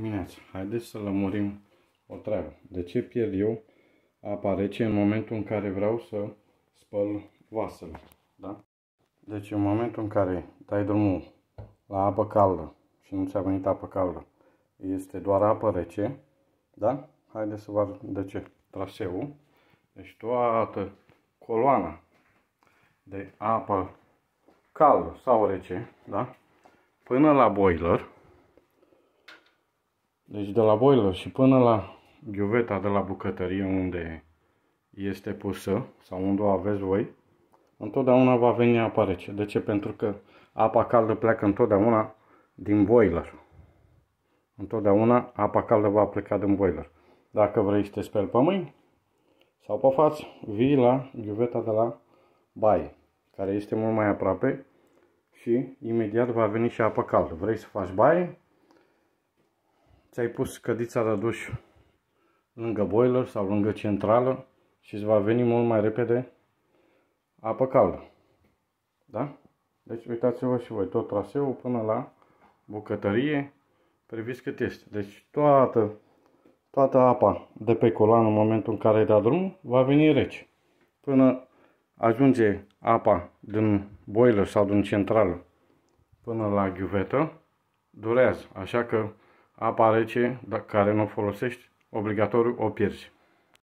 dimineața. Haideți să lămurim o treabă. De ce pierd eu apa rece în momentul în care vreau să spăl vasele? Da? Deci în momentul în care dai drumul la apă caldă și nu ți-a venit apă caldă, este doar apă rece, da? Haideți să vă arăt de ce. Traseul, deci toată coloana de apă caldă sau rece, da? Până la boiler, deci de la boiler și până la ghiuveta de la bucătărie unde este pusă sau unde o aveți voi, întotdeauna va veni apa rece. De ce? Pentru că apa caldă pleacă întotdeauna din boiler. Întotdeauna apa caldă va pleca din boiler. Dacă vrei să te speli pe mâini sau pe față, vii la ghiuveta de la baie, care este mult mai aproape și imediat va veni și apa caldă. Vrei să faci baie? ți-ai pus cădița de duș lângă boiler sau lângă centrală și îți va veni mult mai repede apă caldă. Da? Deci uitați-vă și voi tot traseul până la bucătărie, priviți cât este. Deci toată, toată apa de pe colan în momentul în care ai dat drumul va veni rece. Până ajunge apa din boiler sau din centrală până la ghiuvetă, durează. Așa că apa rece, dacă care nu o folosești, obligatoriu o pierzi.